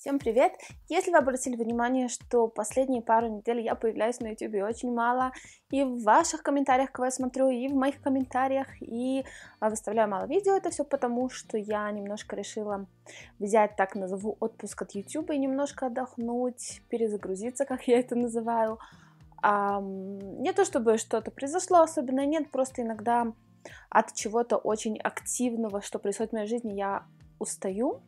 Всем привет! Если вы обратили внимание, что последние пару недель я появляюсь на YouTube очень мало, и в ваших комментариях, кого я смотрю, и в моих комментариях, и а, выставляю мало видео, это все потому, что я немножко решила взять, так назову, отпуск от YouTube и немножко отдохнуть, перезагрузиться, как я это называю. не то чтобы что-то произошло, особенно нет, просто иногда от чего-то очень активного, что происходит в моей жизни, я устаю,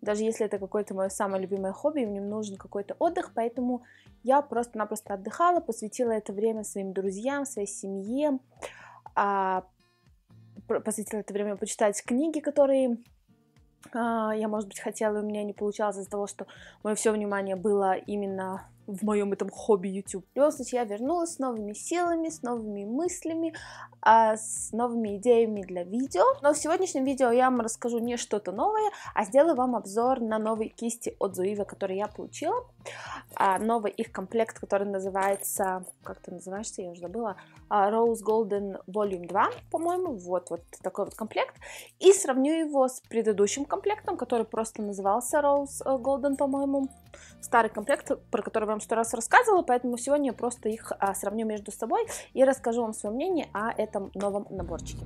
даже если это какое-то мое самое любимое хобби, и мне нужен какой-то отдых, поэтому я просто-напросто отдыхала, посвятила это время своим друзьям, своей семье, а, посвятила это время почитать книги, которые а, я, может быть, хотела, и у меня не получалось из-за того, что мое все внимание было именно в моем этом хобби YouTube. В любом случае, я вернулась с новыми силами, с новыми мыслями, а с новыми идеями для видео. Но в сегодняшнем видео я вам расскажу не что-то новое, а сделаю вам обзор на новые кисти от Зуива, которые я получила. А, новый их комплект, который называется, как ты называешься, я уже забыла, а, Rose Golden Volume 2, по-моему, вот, вот такой вот комплект. И сравню его с предыдущим комплектом, который просто назывался Rose э, Golden, по-моему, старый комплект, про который вам сто раз рассказывала, поэтому сегодня я просто их а, сравню между собой и расскажу вам свое мнение о этом новом наборчике.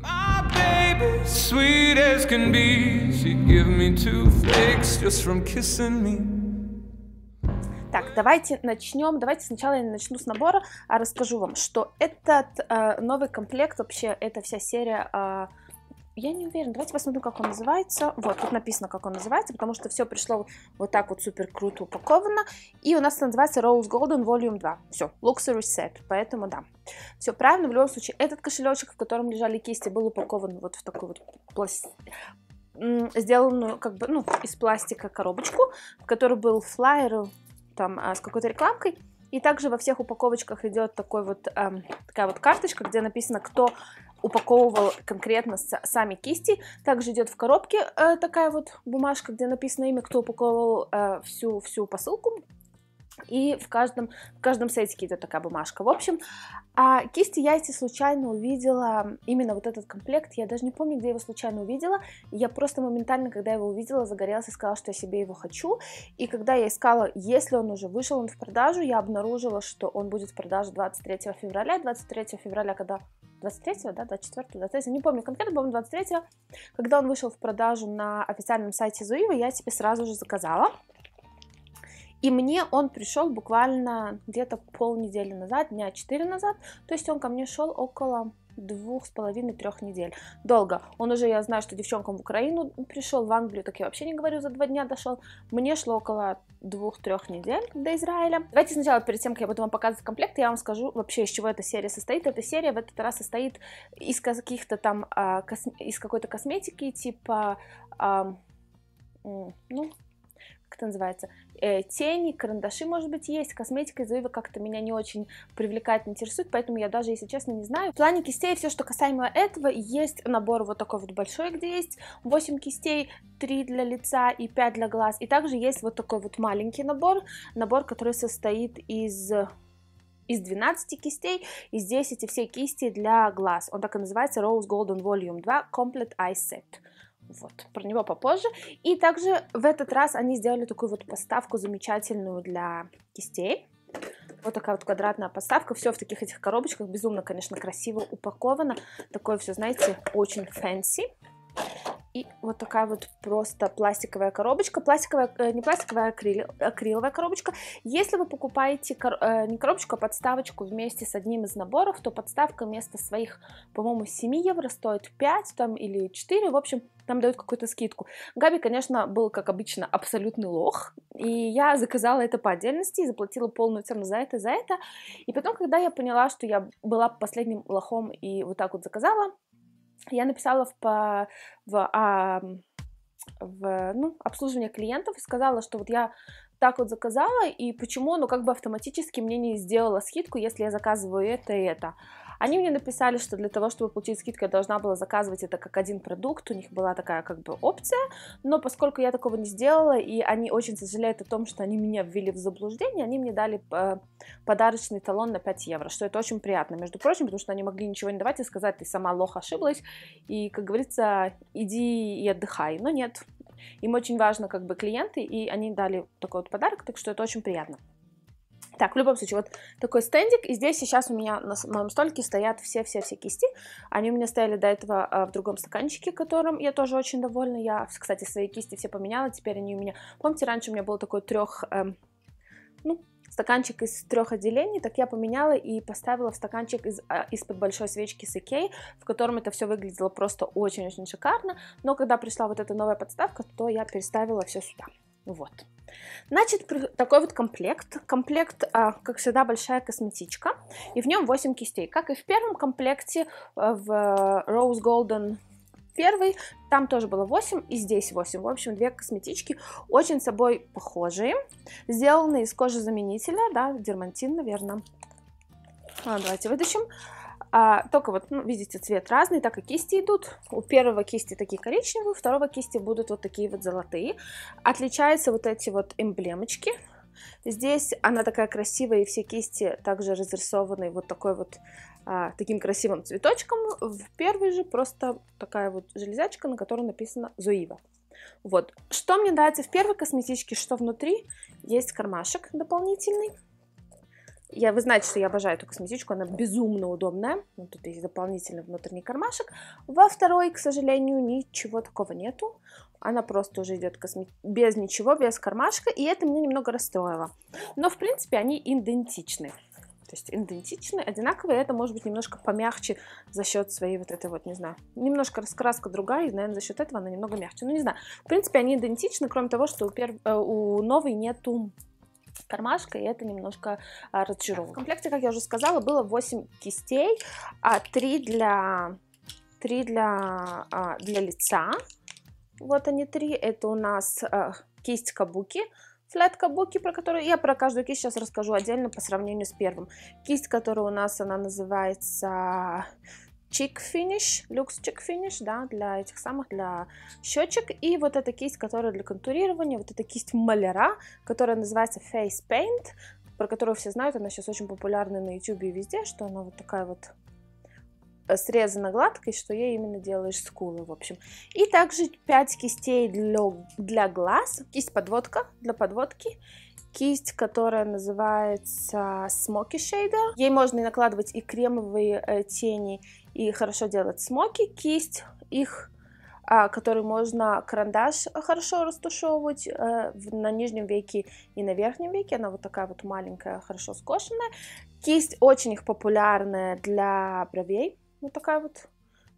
Так, давайте начнем. Давайте сначала я начну с набора, а расскажу вам, что этот э, новый комплект, вообще эта вся серия а, я не уверена. Давайте посмотрим, как он называется. Вот, тут написано, как он называется, потому что все пришло вот так вот супер круто упаковано. И у нас называется Rose Golden Volume 2. Все, Luxury Set, поэтому да. Все правильно, в любом случае, этот кошелечек, в котором лежали кисти, был упакован вот в такую вот пласт сделанную как бы, ну, из пластика коробочку, в которой был флайер там а, с какой-то рекламкой. И также во всех упаковочках идет такой вот, эм, такая вот карточка, где написано, кто упаковывал конкретно сами кисти. Также идет в коробке э, такая вот бумажка, где написано имя, кто упаковывал э, всю, всю посылку. И в каждом, в каждом сетике идет такая бумажка. В общем, а кисти я эти случайно увидела, именно вот этот комплект, я даже не помню, где я его случайно увидела. Я просто моментально, когда я его увидела, загорелась и сказала, что я себе его хочу. И когда я искала, если он уже вышел, он в продажу, я обнаружила, что он будет в продаже 23 февраля. 23 февраля, когда 23-го, да, 24-го, 23-го, не помню конкретно, помню 23-го, когда он вышел в продажу на официальном сайте Зуива, я себе сразу же заказала. И мне он пришел буквально где-то полнедели назад, дня 4 назад. То есть он ко мне шел около двух с половиной, трех недель. Долго. Он уже, я знаю, что девчонкам в Украину пришел, в Англию, так я вообще не говорю, за два дня дошел. Мне шло около двух-трех недель до Израиля. Давайте сначала, перед тем, как я буду вам показывать комплект, я вам скажу вообще, из чего эта серия состоит. Эта серия в этот раз состоит из каких-то там, а, из какой-то косметики, типа, ну, как это называется, э, тени, карандаши, может быть, есть, косметика из Уива как-то меня не очень привлекает, не интересует, поэтому я даже, если честно, не знаю. В плане кистей все, что касаемо этого, есть набор вот такой вот большой, где есть 8 кистей, 3 для лица и 5 для глаз, и также есть вот такой вот маленький набор, набор, который состоит из из 12 кистей, и здесь эти все кисти для глаз. Он так и называется Rose Golden Volume 2 Complete Eye Set. Вот, про него попозже. И также в этот раз они сделали такую вот поставку замечательную для кистей. Вот такая вот квадратная поставка. Все в таких этих коробочках. Безумно, конечно, красиво упаковано. Такое все, знаете, очень фэнси. И вот такая вот просто пластиковая коробочка. Пластиковая, э, не пластиковая, а акрил, акриловая коробочка. Если вы покупаете кор, э, не коробочку, а подставочку вместе с одним из наборов, то подставка вместо своих, по-моему, 7 евро стоит 5 там, или 4. В общем, там дают какую-то скидку. Габи, конечно, был, как обычно, абсолютный лох, и я заказала это по отдельности и заплатила полную цену за это, за это. И потом, когда я поняла, что я была последним лохом и вот так вот заказала, я написала в, по, в, а, в ну, обслуживание клиентов и сказала, что вот я так вот заказала, и почему оно как бы автоматически мне не сделало скидку, если я заказываю это и это. Они мне написали, что для того, чтобы получить скидку, я должна была заказывать это как один продукт, у них была такая как бы опция, но поскольку я такого не сделала, и они очень сожалеют о том, что они меня ввели в заблуждение, они мне дали э, подарочный талон на 5 евро, что это очень приятно, между прочим, потому что они могли ничего не давать и сказать, ты сама лох ошиблась, и, как говорится, иди и отдыхай, но нет, им очень важно как бы клиенты, и они дали такой вот подарок, так что это очень приятно. Так, в любом случае, вот такой стендик, и здесь сейчас у меня на моем столике стоят все-все-все кисти. Они у меня стояли до этого а, в другом стаканчике, которым я тоже очень довольна. Я, кстати, свои кисти все поменяла, теперь они у меня... Помните, раньше у меня был такой трех... Эм, ну, стаканчик из трех отделений, так я поменяла и поставила в стаканчик из, а, из-под большой свечки с Икей, в котором это все выглядело просто очень-очень шикарно, но когда пришла вот эта новая подставка, то я переставила все сюда. Вот. Значит, такой вот комплект. Комплект, а, как всегда, большая косметичка. И в нем 8 кистей. Как и в первом комплекте, э, в э, Rose Golden первый, там тоже было 8, и здесь 8. В общем, две косметички, очень собой похожие. Сделаны из кожи заменителя, да, дермантин, наверное. А, давайте вытащим. А, только вот, ну, видите, цвет разный, так и кисти идут. У первого кисти такие коричневые, у второго кисти будут вот такие вот золотые. Отличаются вот эти вот эмблемочки. Здесь она такая красивая, и все кисти также разрисованы вот такой вот а, таким красивым цветочком. В первой же просто такая вот железячка, на которой написано «Зуива». Вот. Что мне нравится в первой косметичке, что внутри есть кармашек дополнительный. Я, вы знаете, что я обожаю эту косметичку, она безумно удобная. Вот ну, тут есть дополнительный внутренний кармашек. Во второй, к сожалению, ничего такого нету. Она просто уже идет косме... без ничего, без кармашка, и это меня немного расстроило. Но, в принципе, они идентичны. То есть идентичны, одинаковые, это может быть немножко помягче за счет своей вот этой вот, не знаю, немножко раскраска другая, и, наверное, за счет этого она немного мягче. Ну, не знаю, в принципе, они идентичны, кроме того, что у, перв... Э, у новой нету кармашка, и это немножко а, В комплекте, как я уже сказала, было 8 кистей, а 3 для, 3 для, а, для лица. Вот они три. Это у нас а, кисть кабуки, флет кабуки, про которую я про каждую кисть сейчас расскажу отдельно по сравнению с первым. Кисть, которая у нас, она называется чик финиш, люкс чик финиш, да, для этих самых, для щечек. И вот эта кисть, которая для контурирования, вот эта кисть маляра, которая называется Face Paint, про которую все знают, она сейчас очень популярна на YouTube и везде, что она вот такая вот э, срезана гладкой, что ей именно делаешь скулы, в общем. И также 5 кистей для, для глаз, кисть-подводка для подводки кисть, которая называется Smoky Shader. Ей можно и накладывать и кремовые э, тени, и хорошо делать смоки. Кисть их а, который можно карандаш хорошо растушевывать э, на нижнем веке и на верхнем веке. Она вот такая вот маленькая, хорошо скошенная. Кисть очень их популярная для бровей. Вот такая вот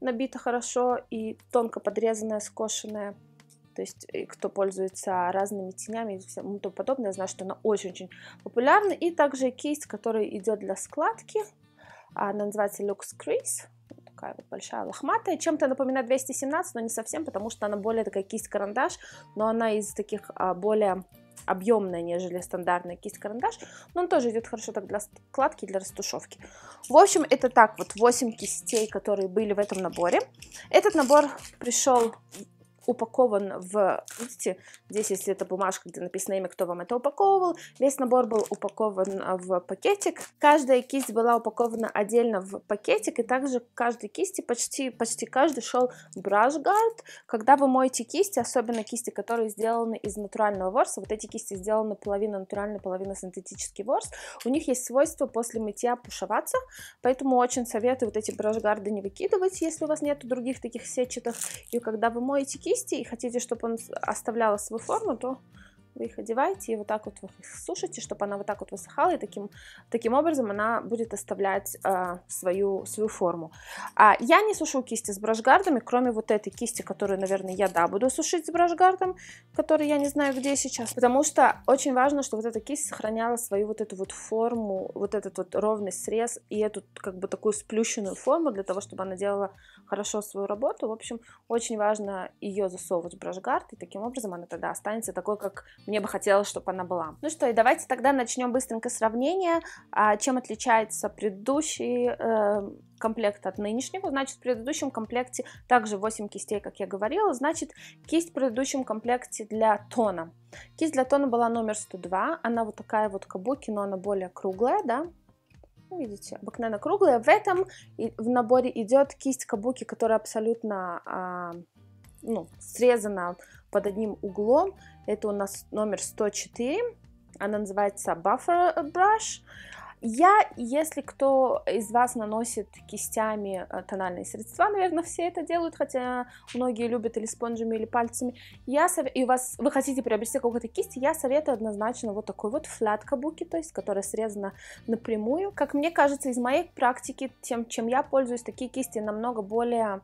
набита хорошо и тонко подрезанная, скошенная то есть э, кто пользуется разными тенями и всему тому подобное, знаю, что она очень-очень популярна. И также кисть, которая идет для складки, а, она называется Lux Crease, такая вот большая лохматая, чем-то напоминает 217, но не совсем, потому что она более такая кисть-карандаш, но она из таких а, более объемная, нежели стандартная кисть-карандаш, но он тоже идет хорошо так для складки, для растушевки. В общем, это так вот 8 кистей, которые были в этом наборе. Этот набор пришел упакован в... Видите, здесь, если это бумажка, где написано имя, кто вам это упаковывал. Весь набор был упакован а, в пакетик. Каждая кисть была упакована отдельно в пакетик, и также к каждой кисти, почти, почти каждый шел брашгард. Когда вы моете кисти, особенно кисти, которые сделаны из натурального ворса, вот эти кисти сделаны половина натуральный, половина синтетический ворс, у них есть свойство после мытья пушеваться, поэтому очень советую вот эти брашгарды не выкидывать, если у вас нет других таких сетчатых, и когда вы моете кисть, кисти и хотите, чтобы он оставлял свою форму, то вы их одеваете и вот так вот вы их сушите, чтобы она вот так вот высыхала, и таким, таким образом она будет оставлять э, свою, свою форму. А я не сушу кисти с брашгардами, кроме вот этой кисти, которую, наверное, я, да, буду сушить с брашгардом, который я не знаю где сейчас, потому что очень важно, что вот эта кисть сохраняла свою вот эту вот форму, вот этот вот ровный срез и эту как бы такую сплющенную форму для того, чтобы она делала хорошо свою работу. В общем, очень важно ее засовывать в брашгард, и таким образом она тогда останется такой, как мне бы хотелось, чтобы она была. Ну что, и давайте тогда начнем быстренько сравнение, а, чем отличается предыдущий э, комплект от нынешнего. Значит, в предыдущем комплекте также 8 кистей, как я говорила, значит, кисть в предыдущем комплекте для тона. Кисть для тона была номер 102, она вот такая вот кабуки, но она более круглая, да, ну, видите, обыкновенно круглая. В этом в наборе идет кисть кабуки, которая абсолютно а, ну, срезана под одним углом. Это у нас номер 104. Она называется Buffer Brush. Я, если кто из вас наносит кистями э, тональные средства, наверное, все это делают, хотя многие любят или спонжами, или пальцами, я сов... и у вас вы хотите приобрести какую-то кисть, я советую однозначно вот такой вот флят кабуки, то есть которая срезана напрямую. Как мне кажется, из моей практики, тем, чем я пользуюсь, такие кисти намного более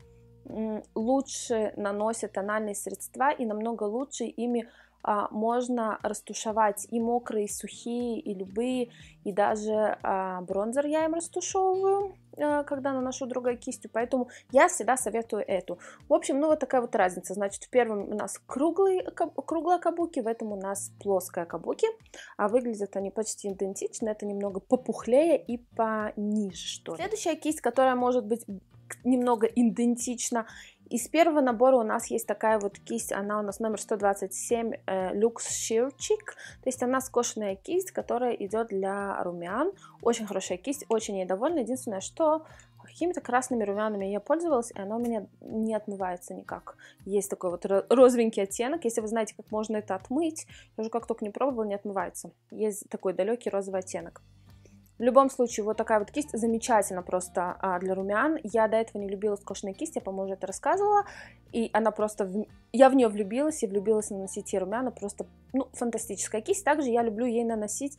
лучше наносят тональные средства и намного лучше ими а, можно растушевать и мокрые, и сухие, и любые, и даже а, бронзер я им растушевываю, а, когда наношу другой кистью, поэтому я всегда советую эту. В общем, ну вот такая вот разница, значит, в первом у нас круглые круглая кабуки, в этом у нас плоская кабуки, а выглядят они почти идентично, это немного попухлее и пониже, что ли. Следующая кисть, которая может быть немного идентична из первого набора у нас есть такая вот кисть, она у нас номер 127 Люкс Ширчик, то есть она скошенная кисть, которая идет для румян, очень хорошая кисть, очень ей довольна, единственное, что какими-то красными румянами я пользовалась, и она у меня не отмывается никак. Есть такой вот розовенький оттенок, если вы знаете, как можно это отмыть, я уже как только не пробовала, не отмывается. Есть такой далекий розовый оттенок. В любом случае, вот такая вот кисть замечательно просто а, для румян. Я до этого не любила скошенные кисти, я, по-моему, уже это рассказывала. И она просто... В... Я в нее влюбилась и влюбилась наносить ей румяна. Просто, ну, фантастическая кисть. Также я люблю ей наносить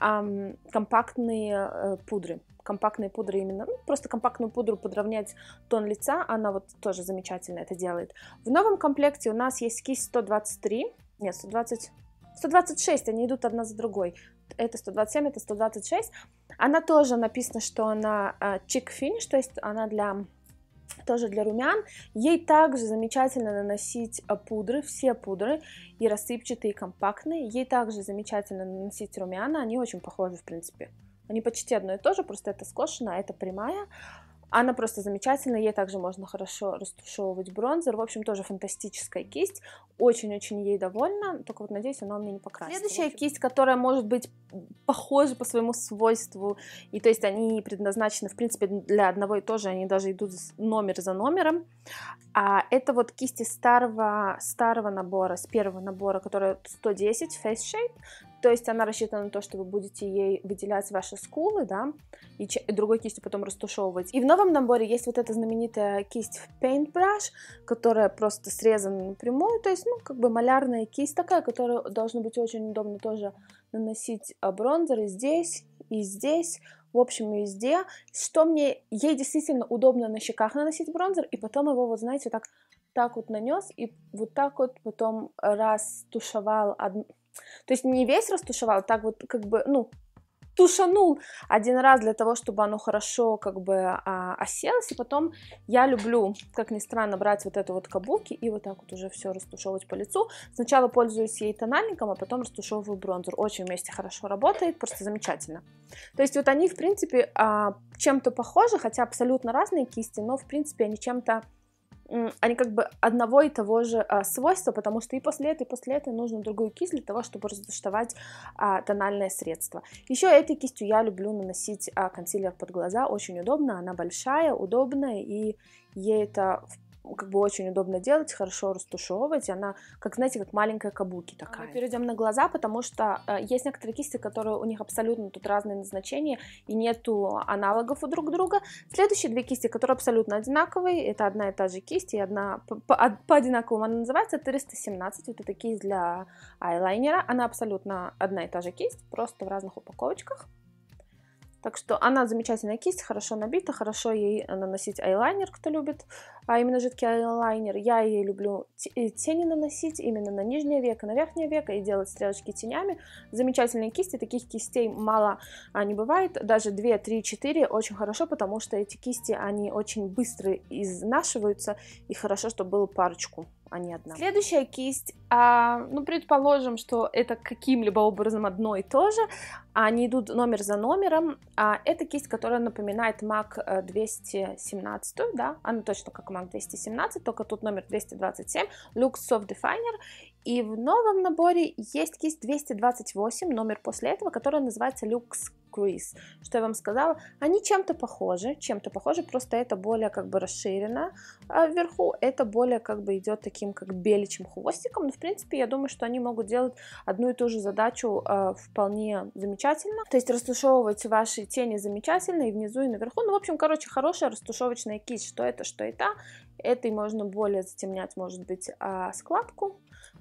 эм, компактные э, пудры. Компактные пудры именно, ну, просто компактную пудру подровнять тон лица, она вот тоже замечательно это делает. В новом комплекте у нас есть кисть 123, нет, 120, 126, они идут одна за другой. Это 127, это 126. Она тоже написано, что она чик э, финиш, то есть она для тоже для румян. Ей также замечательно наносить э, пудры, все пудры, и рассыпчатые, и компактные. Ей также замечательно наносить румяна, они очень похожи, в принципе. Они почти одно и то же, просто это скошено, а это прямая. Она просто замечательная, ей также можно хорошо растушевывать бронзер. В общем, тоже фантастическая кисть. Очень-очень ей довольна, только вот надеюсь, она у меня не покрасила. Следующая кисть, которая может быть похожа по своему свойству, и то есть они предназначены, в принципе, для одного и того же, они даже идут номер за номером. А это вот кисти старого, старого набора, с первого набора, которая 110, Face Shape. То есть она рассчитана на то, что вы будете ей выделять ваши скулы, да, и, другой кистью потом растушевывать. И в новом наборе есть вот эта знаменитая кисть Paintbrush, которая просто срезана напрямую, то есть, ну, как бы малярная кисть такая, которая должна быть очень удобно тоже наносить а, бронзеры здесь и здесь, в общем, везде. Что мне... Ей действительно удобно на щеках наносить бронзер, и потом его, вот знаете, так так вот нанес и вот так вот потом растушевал од... То есть не весь растушевал, а так вот как бы, ну, тушанул один раз для того, чтобы оно хорошо как бы а, оселось, и потом я люблю, как ни странно, брать вот эту вот кабуки и вот так вот уже все растушевывать по лицу. Сначала пользуюсь ей тональником, а потом растушевываю бронзер. Очень вместе хорошо работает, просто замечательно. То есть вот они, в принципе, а, чем-то похожи, хотя абсолютно разные кисти, но, в принципе, они чем-то они как бы одного и того же а, свойства, потому что и после этой, и после этой нужно другую кисть для того, чтобы разуштовать а, тональное средство. Еще этой кистью я люблю наносить а, консилер под глаза, очень удобно, она большая, удобная, и ей это в как бы очень удобно делать, хорошо растушевывать. Она, как знаете, как маленькая кабуки такая. Мы перейдем на глаза, потому что э, есть некоторые кисти, которые у них абсолютно тут разные назначения и нету аналогов у друг друга. Следующие две кисти, которые абсолютно одинаковые, это одна и та же кисть, и одна по, по, по одинаковому она называется 317. Вот это кисть для айлайнера. Она абсолютно одна и та же кисть, просто в разных упаковочках. Так что она замечательная кисть, хорошо набита, хорошо ей э, наносить айлайнер, кто любит, а именно жидкий айлайнер. Я ей люблю э, тени наносить именно на нижнее веко, на верхнее веко и делать стрелочки тенями. Замечательные кисти, таких кистей мало а, не бывает, даже 2, 3, 4 очень хорошо, потому что эти кисти, они очень быстро изнашиваются и хорошо, чтобы было парочку а не одна. Следующая кисть, а, ну, предположим, что это каким-либо образом одно и то же, а они идут номер за номером, а это кисть, которая напоминает MAC 217, э, да, она точно как MAC 217, только тут номер 227, Lux Soft Definer, и в новом наборе есть кисть 228, номер после этого, которая называется Lux crease, что я вам сказала. Они чем-то похожи, чем-то похожи, просто это более как бы расширено, а вверху это более как бы идет таким как беличьим хвостиком. Но в принципе я думаю, что они могут делать одну и ту же задачу э, вполне замечательно. То есть растушевывать ваши тени замечательно и внизу, и наверху. Ну, в общем, короче, хорошая растушевочная кисть, что это, что это. Этой можно более затемнять, может быть, а, складку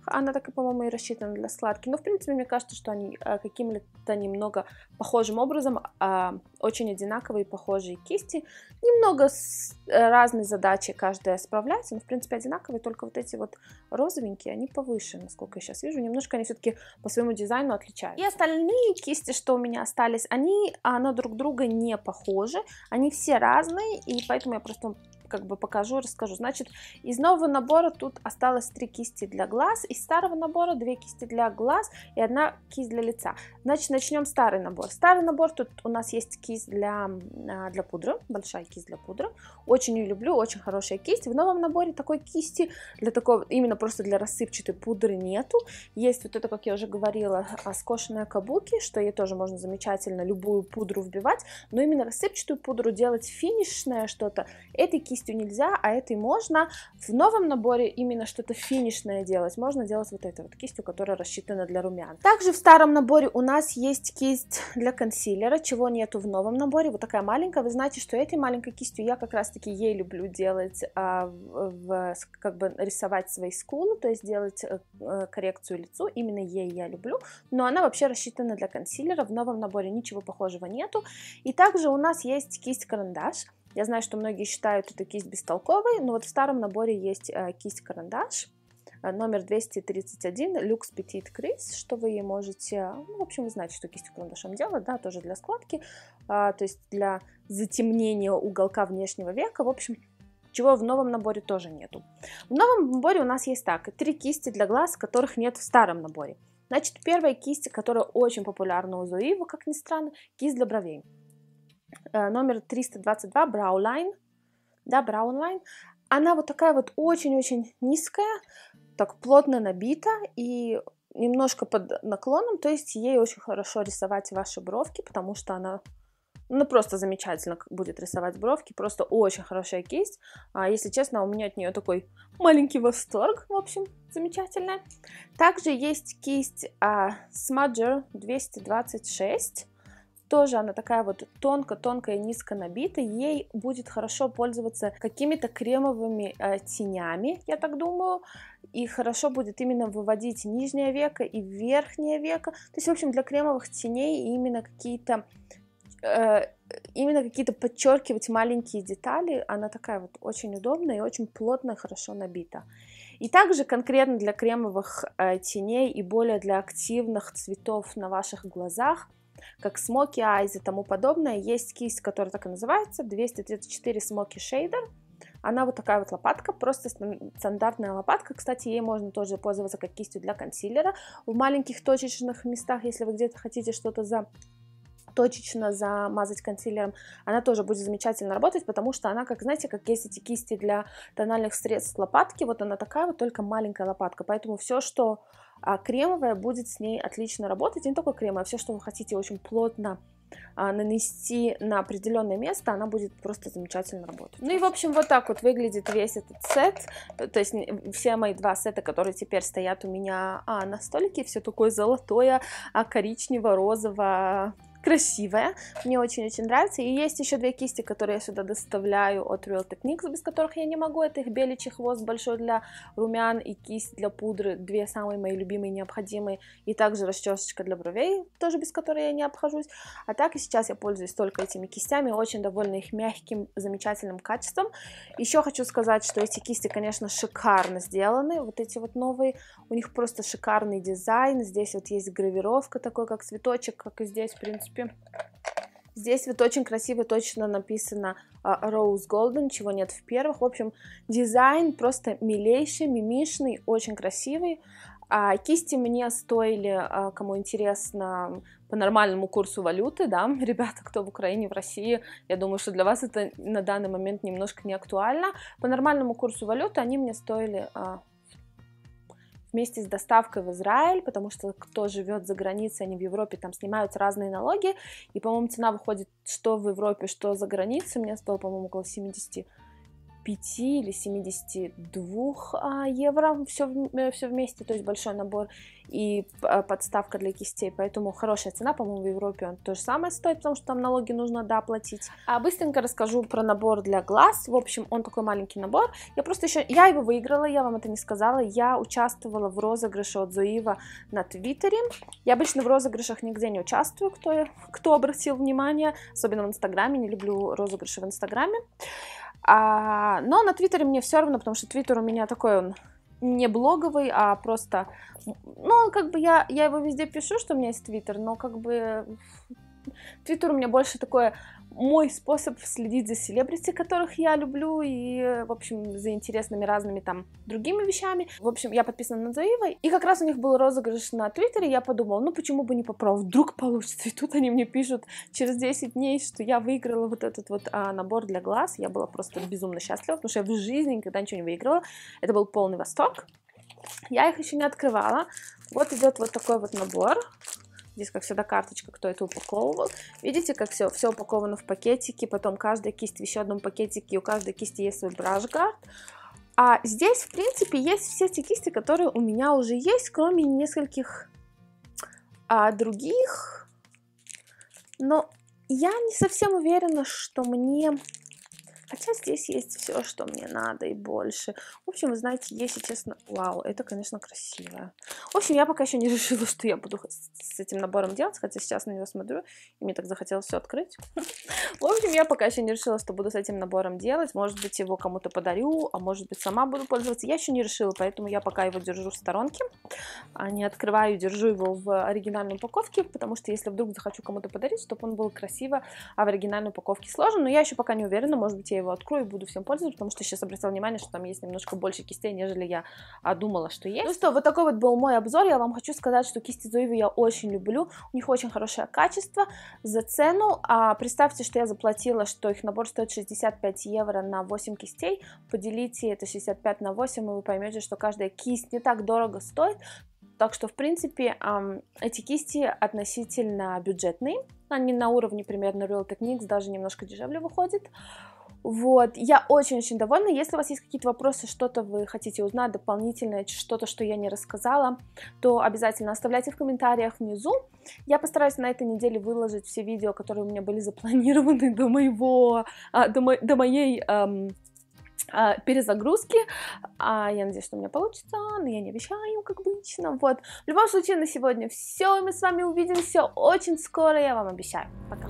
она так, и, по-моему, и рассчитана для сладки. Но, в принципе, мне кажется, что они э, каким-то немного похожим образом, а, очень одинаковые похожие кисти. Немного с э, разной задачей каждая справляется, но, в принципе, одинаковые. Только вот эти вот розовенькие, они повыше, насколько я сейчас вижу. Немножко они все-таки по своему дизайну отличаются. И остальные кисти, что у меня остались, они а, на друг друга не похожи. Они все разные, и поэтому я просто как бы покажу, расскажу. Значит, из нового набора тут осталось три кисти для глаз, из старого набора две кисти для глаз и одна кисть для лица. Значит, начнем старый набор. Старый набор тут у нас есть кисть для, а, для пудры, большая кисть для пудры. Очень ее люблю, очень хорошая кисть. В новом наборе такой кисти для такого, именно просто для рассыпчатой пудры нету. Есть вот это, как я уже говорила, а, скошенная кабуки, что ей тоже можно замечательно любую пудру вбивать, но именно рассыпчатую пудру делать финишное что-то, этой кисти кистью нельзя, а этой можно. В новом наборе именно что-то финишное делать. Можно делать вот это вот кистью, которая рассчитана для румян. Также в старом наборе у нас есть кисть для консилера, чего нету в новом наборе. Вот такая маленькая. Вы знаете, что этой маленькой кистью я как раз-таки ей люблю делать, а, в, как бы рисовать свои скулы, то есть делать э, э, коррекцию лицу. Именно ей я люблю. Но она вообще рассчитана для консилера. В новом наборе ничего похожего нету. И также у нас есть кисть-карандаш. Я знаю, что многие считают эту кисть бестолковой, но вот в старом наборе есть э, кисть-карандаш э, номер 231 Lux Petit Cris, что вы ей можете, ну, в общем, вы знаете, что кистью карандашом делать, да, тоже для складки, а, то есть для затемнения уголка внешнего века, в общем, чего в новом наборе тоже нету. В новом наборе у нас есть так, три кисти для глаз, которых нет в старом наборе. Значит, первая кисть, которая очень популярна у Зуива, как ни странно, кисть для бровей. Э, номер 322 Браулайн, да, Браунлайн, она вот такая вот очень-очень низкая, так плотно набита и немножко под наклоном, то есть ей очень хорошо рисовать ваши бровки, потому что она ну, просто замечательно будет рисовать бровки, просто очень хорошая кисть. А, если честно, у меня от нее такой маленький восторг, в общем, замечательная. Также есть кисть а, Smudger 226, тоже она такая вот тонко-тонкая, низко набита, ей будет хорошо пользоваться какими-то кремовыми э, тенями, я так думаю, и хорошо будет именно выводить нижнее веко и верхнее веко, то есть, в общем, для кремовых теней именно какие-то э, именно какие-то подчеркивать маленькие детали, она такая вот очень удобная и очень плотно, хорошо набита. И также конкретно для кремовых э, теней и более для активных цветов на ваших глазах как смоки айз и тому подобное. Есть кисть, которая так и называется, 234 смоки шейдер. Она вот такая вот лопатка, просто стандартная лопатка. Кстати, ей можно тоже пользоваться как кистью для консилера. В маленьких точечных местах, если вы где-то хотите что-то за точечно замазать консилером, она тоже будет замечательно работать, потому что она, как знаете, как есть эти кисти для тональных средств лопатки, вот она такая вот, только маленькая лопатка. Поэтому все, что а кремовая будет с ней отлично работать. И не только кремовая, а все, что вы хотите очень плотно а, нанести на определенное место, она будет просто замечательно работать. Ну и, в общем, вот так вот выглядит весь этот сет. То есть все мои два сета, которые теперь стоят у меня а, на столике, все такое золотое, а коричнево розовое красивая, мне очень-очень нравится. И есть еще две кисти, которые я сюда доставляю от Real Techniques, без которых я не могу. Это их беличий хвост большой для румян и кисть для пудры, две самые мои любимые, необходимые. И также расчесочка для бровей, тоже без которой я не обхожусь. А так и сейчас я пользуюсь только этими кистями, очень довольна их мягким, замечательным качеством. Еще хочу сказать, что эти кисти, конечно, шикарно сделаны. Вот эти вот новые, у них просто шикарный дизайн. Здесь вот есть гравировка такой, как цветочек, как и здесь, в принципе, принципе. Здесь вот очень красиво точно написано а, Rose Golden, чего нет в первых. В общем, дизайн просто милейший, мимишный, очень красивый. А кисти мне стоили, а, кому интересно, по нормальному курсу валюты, да, ребята, кто в Украине, в России, я думаю, что для вас это на данный момент немножко не актуально. По нормальному курсу валюты они мне стоили а, вместе с доставкой в Израиль, потому что кто живет за границей, они в Европе, там снимаются разные налоги, и, по-моему, цена выходит что в Европе, что за границей, у меня стоило, по-моему, около 70 75 или 72 а, евро все, э, все вместе, то есть большой набор и а, подставка для кистей, поэтому хорошая цена, по-моему, в Европе он то же самое стоит, потому что там налоги нужно доплатить. а быстренько расскажу про набор для глаз, в общем, он такой маленький набор, я просто еще, я его выиграла, я вам это не сказала, я участвовала в розыгрыше от Зуива на Твиттере, я обычно в розыгрышах нигде не участвую, кто, кто обратил внимание, особенно в Инстаграме, не люблю розыгрыши в Инстаграме, а, но на Твиттере мне все равно, потому что Твиттер у меня такой, он не блоговый, а просто... Ну, как бы я, я его везде пишу, что у меня есть Твиттер, но как бы Твиттер у меня больше такое мой способ следить за селебрити, которых я люблю, и, в общем, за интересными разными там другими вещами. В общем, я подписана на Заива, и как раз у них был розыгрыш на Твиттере, я подумала, ну почему бы не попробовать, вдруг получится. И тут они мне пишут через 10 дней, что я выиграла вот этот вот а, набор для глаз, я была просто безумно счастлива, потому что я в жизни никогда ничего не выигрывала. Это был полный восторг. Я их еще не открывала. Вот идет вот такой вот набор. Здесь, как всегда, карточка, кто это упаковывал. Видите, как все, все упаковано в пакетики, потом каждая кисть в еще одном пакетике, у каждой кисти есть свой брашгард. А здесь, в принципе, есть все те кисти, которые у меня уже есть, кроме нескольких а, других. Но я не совсем уверена, что мне Хотя здесь есть все, что мне надо и больше. В общем, вы знаете, если честно, вау, это, конечно, красиво. В общем, я пока еще не решила, что я буду с этим набором делать, хотя сейчас на него смотрю, и мне так захотелось все открыть. В общем, я пока еще не решила, что буду с этим набором делать. Может быть, его кому-то подарю, а может быть, сама буду пользоваться. Я еще не решила, поэтому я пока его держу в сторонке, а не открываю, держу его в оригинальной упаковке, потому что если вдруг захочу кому-то подарить, чтобы он был красиво, а в оригинальной упаковке сложен. Но я еще пока не уверена, может быть, я я его открою и буду всем пользоваться, потому что сейчас обратила внимание, что там есть немножко больше кистей, нежели я думала, что ну есть. Ну что, вот такой вот был мой обзор. Я вам хочу сказать, что кисти Зуева я очень люблю. У них очень хорошее качество за цену. А представьте, что я заплатила, что их набор стоит 65 евро на 8 кистей. Поделите это 65 на 8, и вы поймете, что каждая кисть не так дорого стоит. Так что, в принципе, эти кисти относительно бюджетные. Они на уровне примерно Real Techniques, даже немножко дешевле выходят. Вот, я очень-очень довольна. Если у вас есть какие-то вопросы, что-то вы хотите узнать дополнительное, что-то, что я не рассказала, то обязательно оставляйте в комментариях внизу. Я постараюсь на этой неделе выложить все видео, которые у меня были запланированы до моего, а, до, мо, до моей эм, а, перезагрузки. А я надеюсь, что у меня получится, но я не обещаю, как обычно. Вот. В любом случае, на сегодня все. Мы с вами увидимся очень скоро, я вам обещаю. Пока.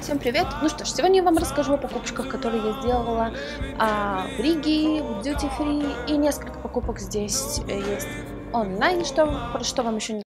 Всем привет! Ну что ж, сегодня я вам расскажу о покупках, которые я сделала а, в Риге, в Duty Free и несколько покупок здесь э, есть онлайн, что, про что вам еще не